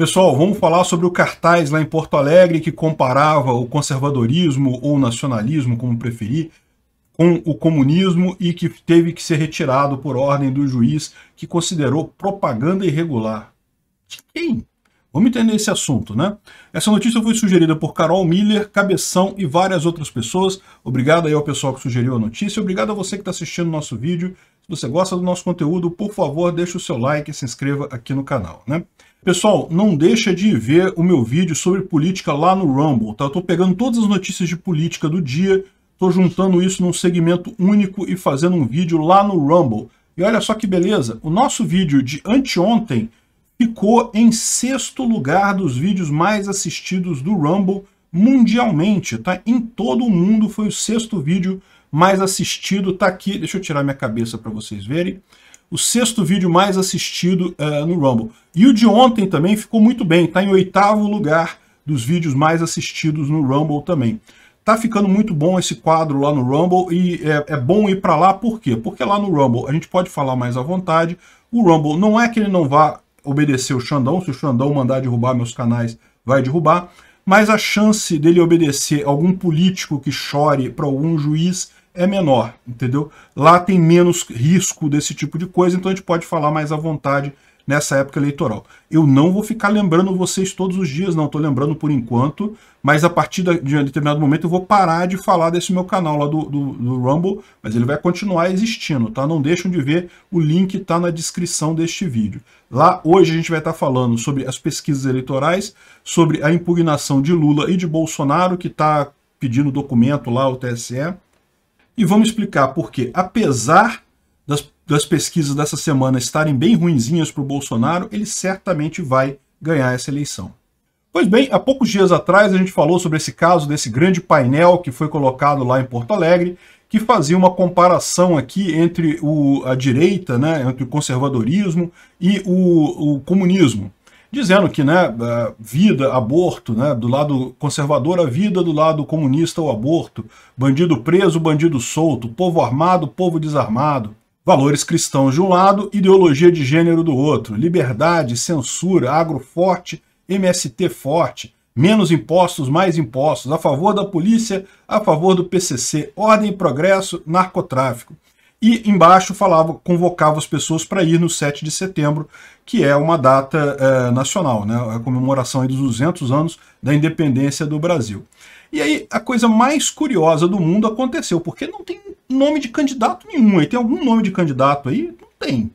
Pessoal, vamos falar sobre o cartaz lá em Porto Alegre que comparava o conservadorismo ou nacionalismo, como preferir, com o comunismo e que teve que ser retirado por ordem do juiz que considerou propaganda irregular. De quem? Vamos entender esse assunto, né? Essa notícia foi sugerida por Carol Miller, Cabeção e várias outras pessoas. Obrigado aí ao pessoal que sugeriu a notícia. Obrigado a você que está assistindo o nosso vídeo. Se você gosta do nosso conteúdo, por favor, deixe o seu like e se inscreva aqui no canal, né? Pessoal, não deixa de ver o meu vídeo sobre política lá no Rumble, tá? Eu tô pegando todas as notícias de política do dia, tô juntando isso num segmento único e fazendo um vídeo lá no Rumble. E olha só que beleza, o nosso vídeo de anteontem ficou em sexto lugar dos vídeos mais assistidos do Rumble mundialmente, tá? Em todo o mundo foi o sexto vídeo mais assistido, tá aqui, deixa eu tirar minha cabeça para vocês verem o sexto vídeo mais assistido uh, no Rumble. E o de ontem também ficou muito bem, está em oitavo lugar dos vídeos mais assistidos no Rumble também. está ficando muito bom esse quadro lá no Rumble e é, é bom ir para lá por quê? Porque lá no Rumble a gente pode falar mais à vontade. O Rumble não é que ele não vá obedecer o Xandão, se o Xandão mandar derrubar meus canais, vai derrubar, mas a chance dele obedecer algum político que chore para algum juiz é menor, entendeu? Lá tem menos risco desse tipo de coisa, então a gente pode falar mais à vontade nessa época eleitoral. Eu não vou ficar lembrando vocês todos os dias, não, estou lembrando por enquanto, mas a partir de um determinado momento eu vou parar de falar desse meu canal lá do, do, do Rumble, mas ele vai continuar existindo, tá? Não deixam de ver, o link está na descrição deste vídeo. Lá hoje a gente vai estar tá falando sobre as pesquisas eleitorais, sobre a impugnação de Lula e de Bolsonaro, que está pedindo documento lá ao TSE, e vamos explicar por quê. apesar das, das pesquisas dessa semana estarem bem ruinzinhas para o Bolsonaro, ele certamente vai ganhar essa eleição. Pois bem, há poucos dias atrás a gente falou sobre esse caso desse grande painel que foi colocado lá em Porto Alegre, que fazia uma comparação aqui entre o, a direita, né, entre o conservadorismo e o, o comunismo dizendo que né, vida, aborto, né, do lado conservador a vida, do lado comunista o aborto, bandido preso, bandido solto, povo armado, povo desarmado, valores cristãos de um lado, ideologia de gênero do outro, liberdade, censura, agro forte, MST forte, menos impostos, mais impostos, a favor da polícia, a favor do PCC, ordem e progresso, narcotráfico e embaixo falava, convocava as pessoas para ir no 7 de setembro, que é uma data é, nacional, né, é a comemoração dos 200 anos da independência do Brasil. E aí a coisa mais curiosa do mundo aconteceu, porque não tem nome de candidato nenhum. tem algum nome de candidato aí? Não tem.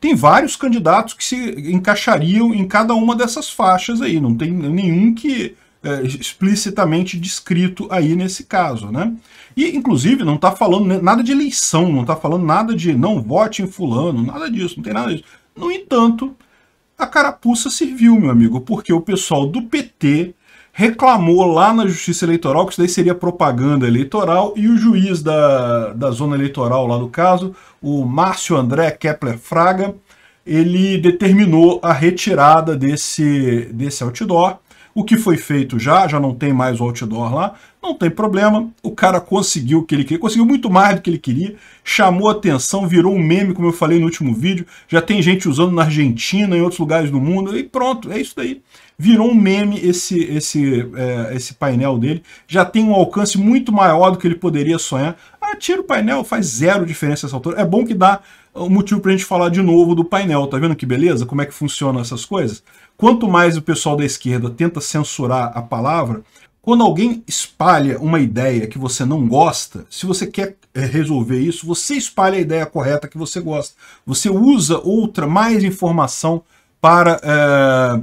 Tem vários candidatos que se encaixariam em cada uma dessas faixas aí, não tem nenhum que é, explicitamente descrito aí nesse caso, né? E, inclusive, não está falando nada de eleição, não está falando nada de não vote em fulano, nada disso, não tem nada disso. No entanto, a carapuça serviu, meu amigo, porque o pessoal do PT reclamou lá na Justiça Eleitoral que isso daí seria propaganda eleitoral e o juiz da, da zona eleitoral lá no caso, o Márcio André Kepler Fraga, ele determinou a retirada desse, desse outdoor o que foi feito já, já não tem mais o outdoor lá, não tem problema. O cara conseguiu o que ele queria, conseguiu muito mais do que ele queria, chamou atenção, virou um meme, como eu falei no último vídeo. Já tem gente usando na Argentina, em outros lugares do mundo, e pronto, é isso daí. Virou um meme esse, esse, é, esse painel dele. Já tem um alcance muito maior do que ele poderia sonhar. Ah, tira o painel, faz zero diferença essa altura. É bom que dá um motivo para a gente falar de novo do painel, tá vendo que beleza? Como é que funcionam essas coisas? Quanto mais o pessoal da esquerda tenta censurar a palavra, quando alguém espalha uma ideia que você não gosta, se você quer eh, resolver isso, você espalha a ideia correta que você gosta. Você usa outra, mais informação para é,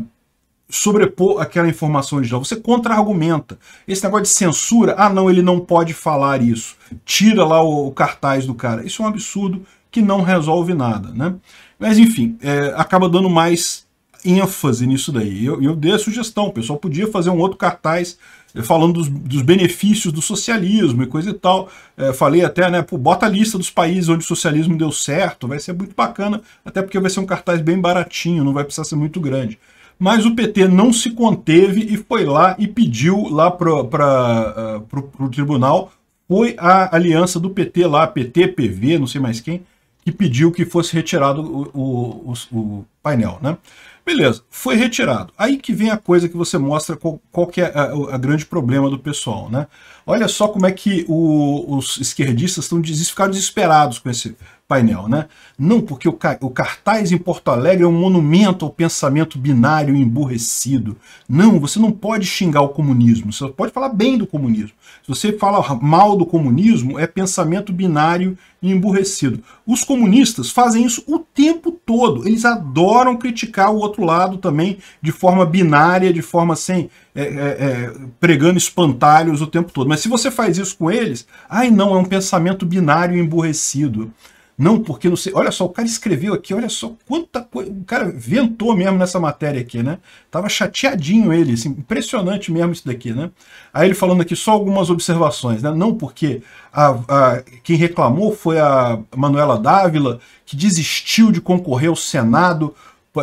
sobrepor aquela informação original. Você contra-argumenta. Esse negócio de censura, ah não, ele não pode falar isso. Tira lá o, o cartaz do cara. Isso é um absurdo que não resolve nada, né? Mas enfim, é, acaba dando mais ênfase nisso daí. Eu, eu dei a sugestão, o pessoal podia fazer um outro cartaz é, falando dos, dos benefícios do socialismo e coisa e tal. É, falei até, né, pô, bota a lista dos países onde o socialismo deu certo, vai ser muito bacana, até porque vai ser um cartaz bem baratinho, não vai precisar ser muito grande mas o PT não se conteve e foi lá e pediu lá para ah, o tribunal, foi a aliança do PT lá, PT, PV, não sei mais quem, que pediu que fosse retirado o, o, o, o painel, né? Beleza, foi retirado. Aí que vem a coisa que você mostra qual, qual que é a, a, grande problema do pessoal, né? Olha só como é que os esquerdistas estão des, ficaram desesperados com esse, painel, né? Não, porque o, ca o cartaz em Porto Alegre é um monumento ao pensamento binário e emburrecido. Não, você não pode xingar o comunismo, você pode falar bem do comunismo. Se você fala mal do comunismo, é pensamento binário e emburrecido. Os comunistas fazem isso o tempo todo. Eles adoram criticar o outro lado também de forma binária, de forma sem é, é, é pregando espantalhos o tempo todo. Mas se você faz isso com eles, ai não, é um pensamento binário e emburrecido. Não, porque não sei. Olha só, o cara escreveu aqui, olha só quanta coisa. O cara ventou mesmo nessa matéria aqui, né? Tava chateadinho ele, assim, impressionante mesmo isso daqui, né? Aí ele falando aqui só algumas observações, né? Não porque a, a, quem reclamou foi a Manuela Dávila, que desistiu de concorrer ao Senado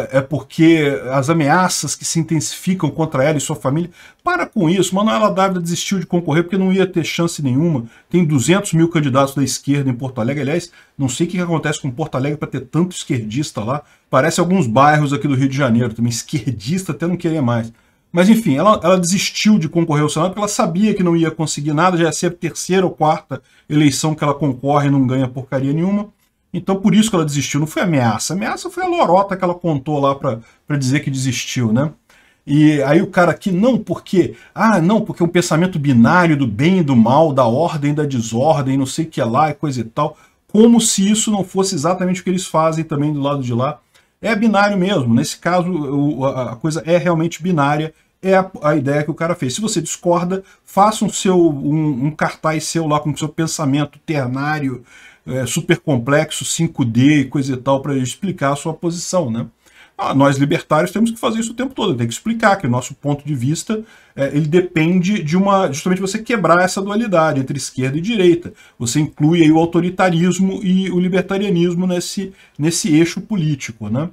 é porque as ameaças que se intensificam contra ela e sua família. Para com isso. Manuela Dávila desistiu de concorrer porque não ia ter chance nenhuma. Tem 200 mil candidatos da esquerda em Porto Alegre. Aliás, não sei o que acontece com Porto Alegre para ter tanto esquerdista lá. Parece alguns bairros aqui do Rio de Janeiro também. Esquerdista até não querer mais. Mas enfim, ela, ela, desistiu de concorrer ao Senado porque ela sabia que não ia conseguir nada, já ia ser a terceira ou quarta eleição que ela concorre e não ganha porcaria nenhuma. Então, por isso que ela desistiu, não foi ameaça. A ameaça foi a lorota que ela contou lá para dizer que desistiu, né? E aí o cara aqui, não, porque... Ah, não, porque é um pensamento binário do bem e do mal, da ordem e da desordem, não sei o que é lá, e coisa e tal. Como se isso não fosse exatamente o que eles fazem também do lado de lá. É binário mesmo. Nesse caso, a coisa é realmente binária. É a, a ideia que o cara fez. Se você discorda, faça um, seu, um, um cartaz seu lá com o seu pensamento ternário, é, super complexo, 5D e coisa e tal, para explicar a sua posição, né? Ah, nós libertários temos que fazer isso o tempo todo, tem que explicar que o nosso ponto de vista é, ele depende de uma justamente você quebrar essa dualidade entre esquerda e direita. Você inclui aí o autoritarismo e o libertarianismo nesse, nesse eixo político, né?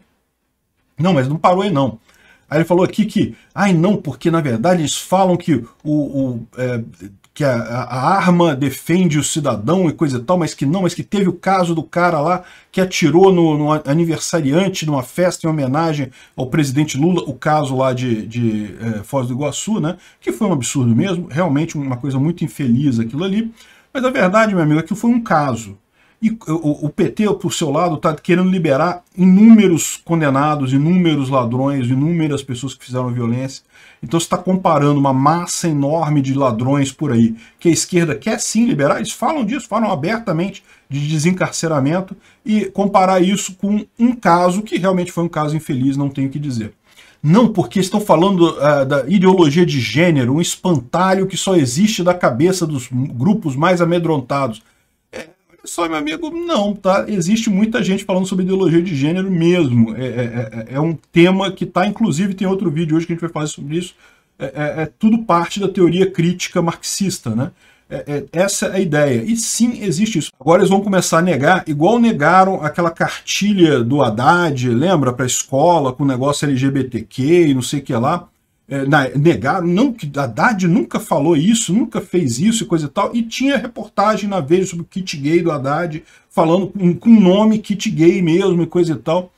Não, mas não parou aí não. Aí ele falou aqui que, ai não, porque na verdade eles falam que o, o é, que a, a, arma defende o cidadão e coisa e tal, mas que não, mas que teve o caso do cara lá que atirou no, no aniversariante numa festa em homenagem ao presidente Lula, o caso lá de, de é, Foz do Iguaçu, né? Que foi um absurdo mesmo, realmente uma coisa muito infeliz aquilo ali. Mas a verdade, meu amigo, é que foi um caso. E o, PT, por seu lado, está querendo liberar inúmeros condenados, inúmeros ladrões, inúmeras pessoas que fizeram violência. Então você está comparando uma massa enorme de ladrões por aí, que a esquerda quer sim liberar, eles falam disso, falam abertamente de desencarceramento, e comparar isso com um caso que realmente foi um caso infeliz, não tenho o que dizer. Não porque estão falando uh, da ideologia de gênero, um espantalho que só existe da cabeça dos grupos mais amedrontados só meu amigo, não, tá? Existe muita gente falando sobre ideologia de gênero mesmo. É, é, é, é um tema que tá, inclusive, tem outro vídeo hoje que a gente vai falar sobre isso. É, é, é tudo parte da teoria crítica marxista, né? É, essa é a ideia. E sim, existe isso. Agora eles vão começar a negar, igual negaram aquela cartilha do Haddad, lembra? Para a escola, com o negócio LGBTQ e não sei o que lá. É, negar negaram, não, que Haddad nunca falou isso, nunca fez isso e coisa e tal, e tinha reportagem na Veja sobre o kit gay do Haddad, falando com, o nome kit gay mesmo e coisa e tal.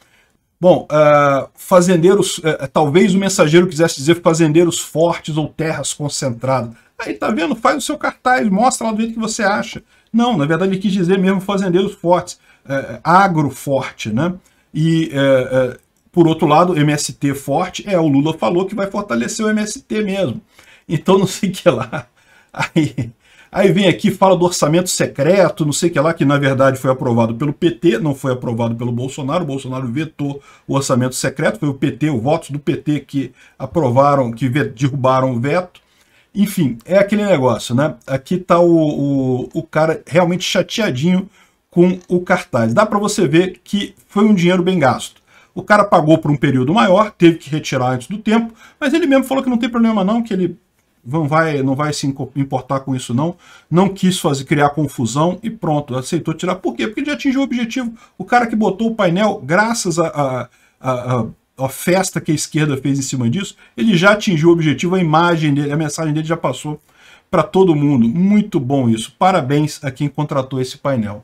Bom, uh, fazendeiros, uh, talvez o mensageiro quisesse dizer fazendeiros fortes ou terras concentradas. Aí tá vendo, faz o seu cartaz, mostra lá do jeito que você acha. Não, na verdade ele quis dizer mesmo fazendeiros fortes, uh, agro forte, né? E uh, por outro lado, MST forte, é, o Lula falou que vai fortalecer o MST mesmo. Então não sei o que lá. Aí, aí vem aqui, fala do orçamento secreto, não sei o que lá, que na verdade foi aprovado pelo PT, não foi aprovado pelo Bolsonaro. O Bolsonaro vetou o orçamento secreto, foi o PT, os votos do PT que aprovaram, que derrubaram o veto. Enfim, é aquele negócio, né? Aqui tá o, o, o cara realmente chateadinho com o cartaz. Dá para você ver que foi um dinheiro bem gasto. O cara pagou por um período maior, teve que retirar antes do tempo, mas ele mesmo falou que não tem problema não, que ele não vai, não vai se importar com isso não, não quis fazer, criar confusão e pronto, aceitou tirar. Por quê? Porque ele já atingiu o objetivo. O cara que botou o painel, graças a, a, a, a festa que a esquerda fez em cima disso, ele já atingiu o objetivo, a imagem dele, a mensagem dele já passou para todo mundo. Muito bom isso. Parabéns a quem contratou esse painel.